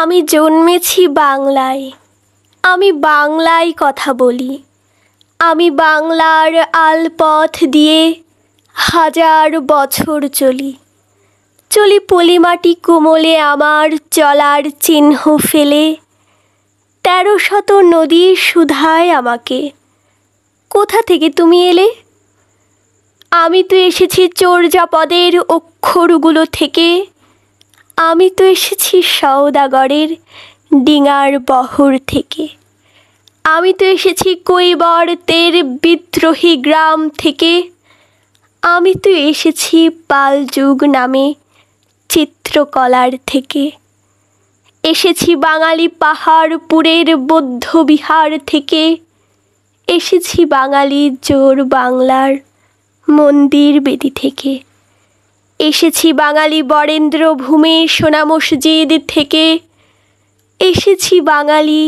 আমি জন্মেছি বাংলায় আমি বাংলায় কথা বলি আমি বাংলার আলপথ দিয়ে হাজার বছর চলি চলি পলিমাটি কোমলে আমার চলার চিহ্ন ফেলে তেরো শত নদী সুধায় আমাকে কোথা থেকে তুমি এলে আমি তো এসেছি চর্যাপদের অক্ষরগুলো থেকে আমি তো এসেছি সওদাগরের ডিঙার বহর থেকে আমি তো এসেছি কৈবর তের বিদ্রোহী গ্রাম থেকে আমি তো এসেছি পালযুগ নামে চিত্রকলার থেকে এসেছি বাঙালি পাহাড়পুরের বৌদ্ধবিহার থেকে এসেছি বাঙালি জোর বাংলার মন্দির বেদি থেকে এসেছি বাঙালি বরেন্দ্র ভূমি সোনা মসজিদ থেকে এসেছি বাঙালি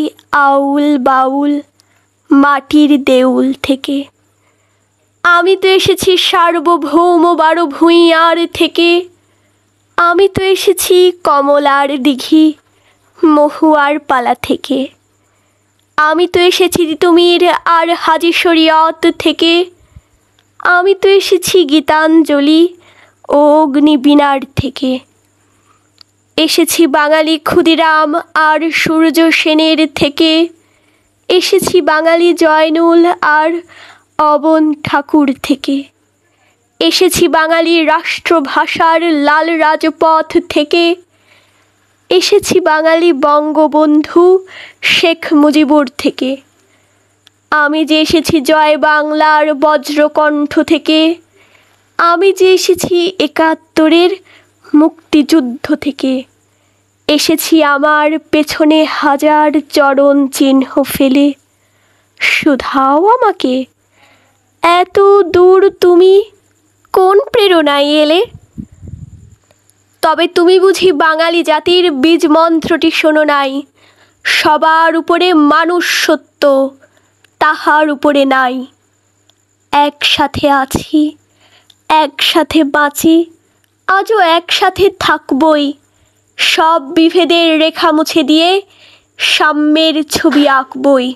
আউল বাউল মাটির দেউল থেকে আমি তো এসেছি সার্বভৌম বারো ভূঁইয়ার থেকে আমি তো এসেছি কমলার দিঘি মহুয়ার পালা থেকে আমি তো এসেছি তুমির আর হাজি শরিয়ত থেকে আমি তো এসেছি গীতাঞ্জলি ও অগ্নিবীণার থেকে এসেছি বাঙালি ক্ষুদিরাম আর সূর্য সেনের থেকে এসেছি বাঙালি জয়নুল আর অবন ঠাকুর থেকে এসেছি বাঙালি রাষ্ট্রভাষার লাল রাজপথ থেকে এসেছি বাঙালি বঙ্গবন্ধু শেখ মুজিবুর থেকে আমি যে এসেছি জয় বাংলার বজ্রকণ্ঠ থেকে আমি যে এসেছি একাত্তরের মুক্তিযুদ্ধ থেকে এসেছি আমার পেছনে হাজার চরণ চিহ্ন ফেলে শুধাও আমাকে এত দূর তুমি কোন প্রেরণায় এলে তবে তুমি বুঝি বাঙালি জাতির বীজ মন্ত্রটি শোনো নাই সবার উপরে মানুষ সত্য তাহার উপরে নাই একসাথে আছি একসাথে বাঁচি আজও একসাথে থাকবই সব বিভেদের রেখা মুছে দিয়ে সাম্যের ছবি আঁকবই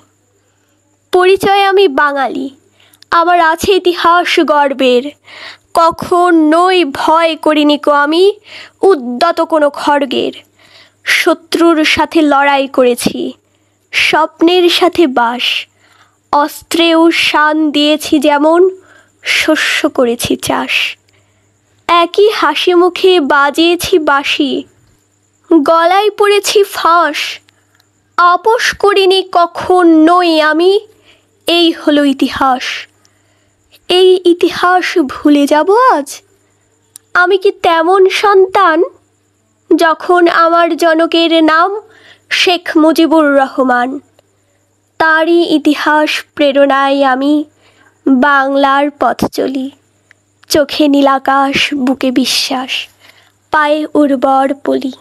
পরিচয় আমি বাঙালি আমার আছে ইতিহাস গর্বের কখন নই ভয় করিনি কো আমি উদ্যত কোনো খড়গের শত্রুর সাথে লড়াই করেছি স্বপ্নের সাথে বাস অস্ত্রেও শান দিয়েছি যেমন শস্য করেছি চাষ একই হাসি মুখে বাজিয়েছি বাসি গলায় পড়েছি ফাঁস আপোষ করিনি কখন নই আমি এই হলো ইতিহাস এই ইতিহাস ভুলে যাব আজ আমি কি তেমন সন্তান যখন আমার জনকের নাম শেখ মুজিবুর রহমান তারই ইতিহাস প্রেরণায় আমি বাংলার পথ চলি চোখে নীলাকাশ বুকে বিশ্বাস পায়ে উর্বর পলি